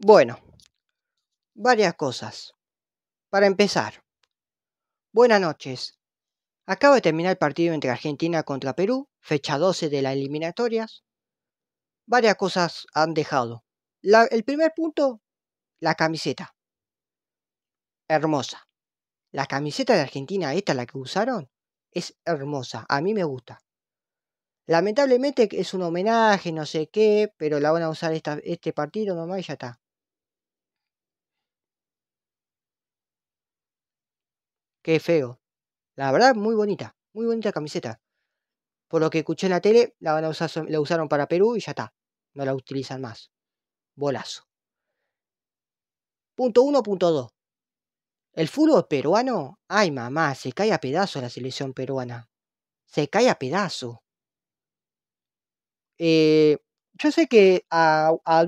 Bueno, varias cosas. Para empezar, buenas noches. Acaba de terminar el partido entre Argentina contra Perú, fecha 12 de las eliminatorias. Varias cosas han dejado. el primer punto, la camiseta. Hermosa. La camiseta de Argentina, esta la que usaron, es hermosa. A mí me gusta. Lamentablemente es un homenaje, no sé qué, pero la van a usar esta, este partido nomás y ya está. Qué feo. La verdad, muy bonita. Muy bonita camiseta. Por lo que escuché en la tele, la, van a usaron para Perú y ya está. No la utilizan más. Bolazo. Punto punto dos. El fútbol peruano. Ay, mamá, se cae a pedazos la selección peruana. Se cae a pedazo. Eh, yo sé que a, a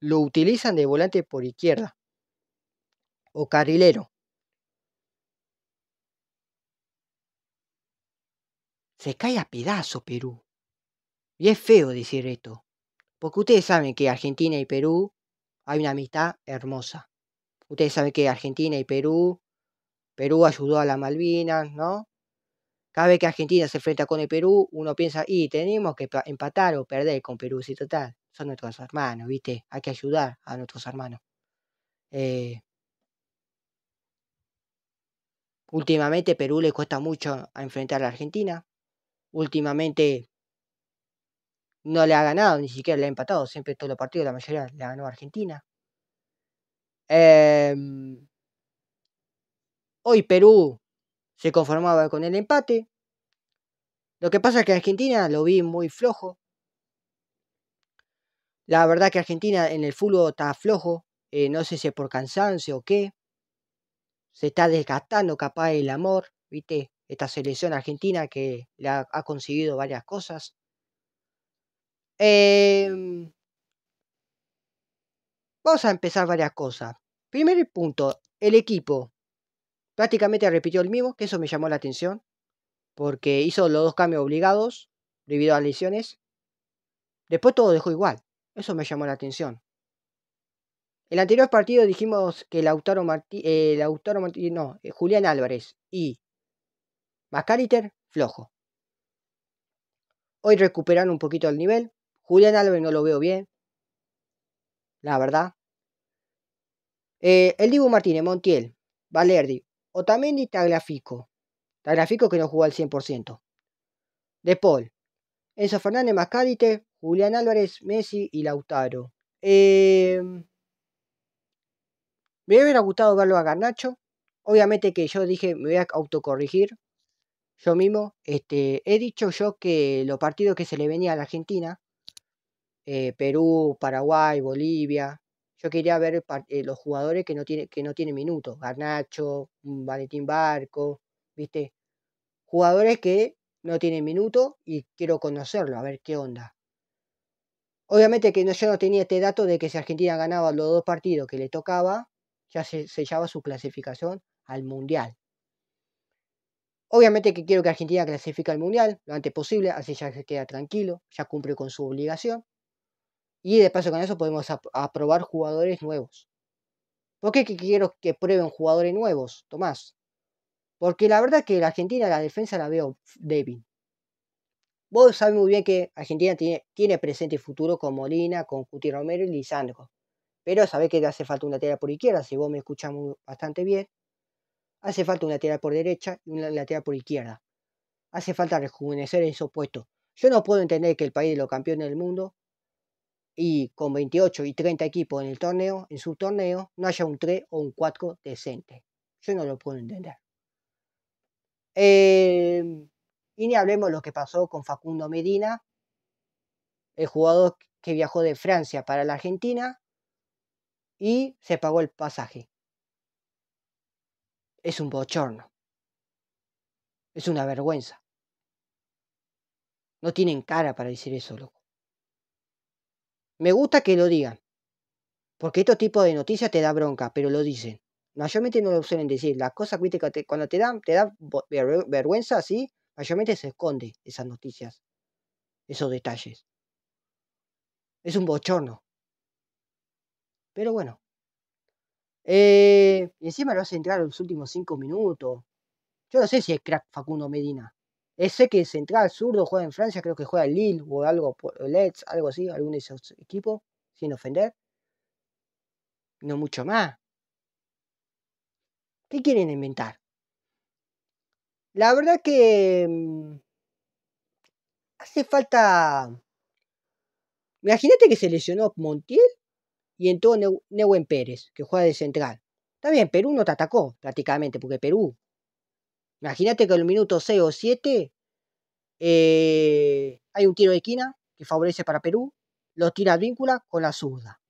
lo utilizan de volante por izquierda o carrilero. se cae a pedazo Perú. Y es feo decir esto, porque ustedes saben que Argentina y Perú hay una amistad hermosa. Ustedes saben que Argentina y Perú, Perú ayudó a la Malvinas, ¿no? Cada vez que Argentina se enfrenta con el Perú, uno piensa, y tenemos que empatar o perder con Perú, si total, son nuestros hermanos, ¿viste? Hay que ayudar a nuestros hermanos. Eh últimamente Perú le cuesta mucho enfrentar a Argentina, últimamente no le ha ganado, ni siquiera le ha empatado. Siempre todos los partidos, la mayoría le ganó Argentina. Em, hoy Perú se conformaba con el empate. Lo que pasa es que Argentina lo vi muy flojo. La verdad que Argentina en el fútbol está flojo. Eh, no sé si es por cansancio o qué. Se está desgastando capaz el amor, ¿viste? esta selección argentina que le ha, conseguido varias cosas. Em, vamos a empezar varias cosas. Primer punto, el equipo prácticamente repitió el mismo, que eso me llamó la atención, porque hizo los dos cambios obligados debido a lesiones. Después todo dejó igual, eso me llamó la atención. El anterior partido dijimos que Lautaro eh, Lautaro no, eh, Julián Álvarez y Mascariter, flojo. Hoy recuperan un poquito el nivel. Julián Álvarez no lo veo bien. La verdad. Eh, el Dibu Martínez, Montiel, Valerdi, Otamendi, Tagrafico. Tagrafico que no jugó al 100%. De Paul, Enzo Fernández, Mascariter. Julián Álvarez, Messi y Lautaro. Eh, me hubiera gustado verlo a Garnacho. Obviamente que yo dije, me voy a autocorrigir yo mismo, este, he dicho yo que los partidos que se le venía a la Argentina, eh, Perú, Paraguay, Bolivia, yo quería ver eh, los jugadores que no, tiene, que no tienen minutos, Garnacho, mm, Valentín Barco, ¿viste? Jugadores que no tienen minuto y quiero conocerlo, a ver qué onda. Obviamente que no, yo no tenía este dato de que si Argentina ganaba los dos partidos que le tocaba, ya se sellaba su clasificación al Mundial. Obviamente que quiero que Argentina clasifique al Mundial lo antes posible, así ya se queda tranquilo, ya cumple con su obligación. Y de paso con eso podemos aprobar jugadores nuevos. ¿Por qué quiero que prueben jugadores nuevos, Tomás? Porque la verdad que la Argentina la defensa la veo débil. Vos sabés muy bien que Argentina tiene, tiene presente y futuro con Molina, con Juti Romero y Lisandro. Pero sabés que te hace falta una tela por izquierda, si vos me escuchás bastante bien. Hace falta un lateral por derecha y un lateral por izquierda. Hace falta rejuvenecer esos puesto, Yo no puedo entender que el país de los campeones del mundo y con 28 y 30 equipos en el torneo, en su torneo, no haya un 3 o un 4 decente. Yo no lo puedo entender. Em, y ni hablemos lo que pasó con Facundo Medina, el jugador que viajó de Francia para la Argentina y se pagó el pasaje es un bochorno. Es una vergüenza. No tienen cara para decir eso, loco. Me gusta que lo digan. Porque este tipo de noticias te da bronca, pero lo dicen. Mayormente no lo suelen decir. Las cosas que cuando te dan, te da vergüenza, sí, mayormente se esconde esas noticias, esos detalles. Es un bochorno. Pero bueno, eh, y encima lo hace entrar en los últimos cinco minutos. Yo no sé si es crack Facundo Medina. Es, eh, sé que central zurdo juega en Francia, creo que juega en Lille o algo, por Let's, algo así, algún de esos equipos, sin ofender. No mucho más. ¿Qué quieren inventar? La verdad que mm, hace falta. Imagínate que se lesionó Montiel y entró Neuwen Pérez, que juega de central. Está bien, Perú no te atacó prácticamente, porque Perú. Imagínate que en el minuto 6 o 7 eh, hay un tiro de esquina que favorece para Perú, lo tira Víncula con la zurda.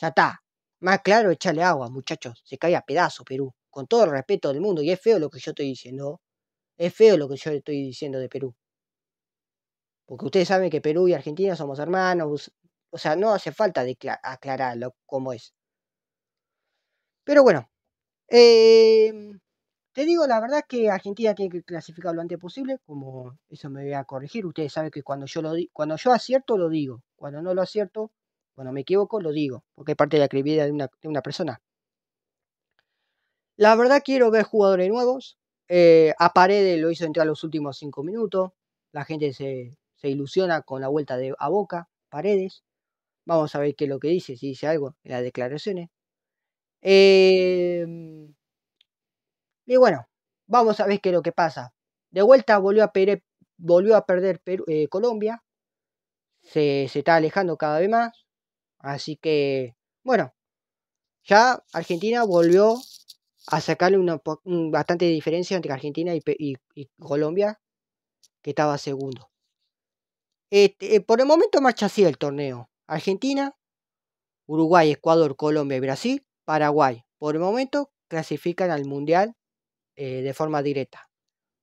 Ya está. Más claro, echarle agua, muchachos. Se cae a pedazos Perú. Con todo el respeto del mundo. Y es feo lo que yo estoy diciendo. ¿eh? Es feo lo que yo estoy diciendo de Perú. Porque ustedes saben que Perú y Argentina somos hermanos, o sea, no hace falta aclararlo como es. Pero bueno, em, te digo la verdad que Argentina tiene que clasificar lo antes posible, como eso me voy a corregir. Ustedes saben que cuando yo, lo cuando yo acierto lo digo, cuando no lo acierto, cuando me equivoco lo digo, porque es parte de la credibilidad de una, persona. La verdad quiero ver jugadores nuevos. Eh, a Paredes lo hizo entrar los últimos cinco minutos. La gente se, se ilusiona con la vuelta de, a Boca, Paredes. Vamos a ver qué es lo que dice, si dice algo en las declaraciones. Em, y bueno, vamos a ver qué es lo que pasa. De vuelta volvió a, perder, volvió a perder eh, Colombia. Se, está alejando cada vez más. Así que, bueno, ya Argentina volvió a sacarle una, bastante diferencia entre Argentina y, Colombia, que estaba segundo. Este, eh, por el momento marcha así el torneo. Argentina, Uruguay, Ecuador, Colombia y Brasil, Paraguay, por el momento clasifican al Mundial eh, de forma directa.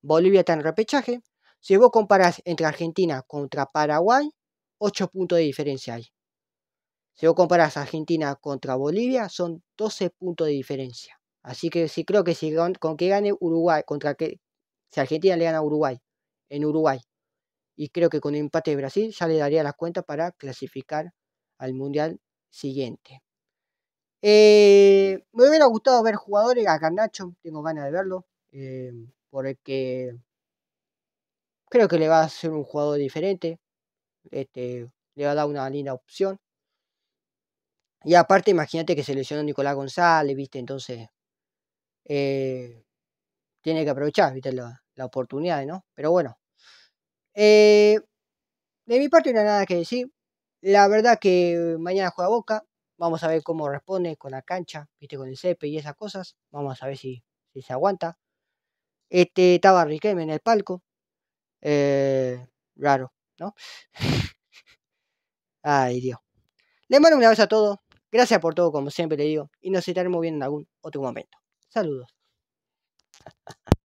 Bolivia está en repechaje. Si vos comparás entre Argentina contra Paraguay, 8 puntos de diferencia hay. Si vos comparás Argentina contra Bolivia, son 12 puntos de diferencia. Así que sí creo que si con, que gane Uruguay, contra que si Argentina le gana a Uruguay, en Uruguay, y creo que con un empate de Brasil ya le daría las cuentas para clasificar al Mundial siguiente. Eh, me hubiera gustado ver jugadores a Garnacho, tengo ganas de verlo, eh, porque creo que le va a ser un jugador diferente, este, le va a dar una linda opción. Y aparte, imagínate que se lesionó Nicolás González, ¿viste? Entonces, eh, tiene que aprovechar, ¿viste? La, la oportunidad, ¿no? Pero bueno, eh, de mi parte no hay nada que decir. La verdad que mañana juega Boca. Vamos a ver cómo responde con la cancha, viste, con el cepe y esas cosas. Vamos a ver si, se aguanta. Este estaba Riquelme en el palco. Eh, raro, ¿no? Ay, Dios. le mando un abrazo a todos. Gracias por todo, como siempre le digo. Y nos estaremos viendo en algún otro momento. Saludos.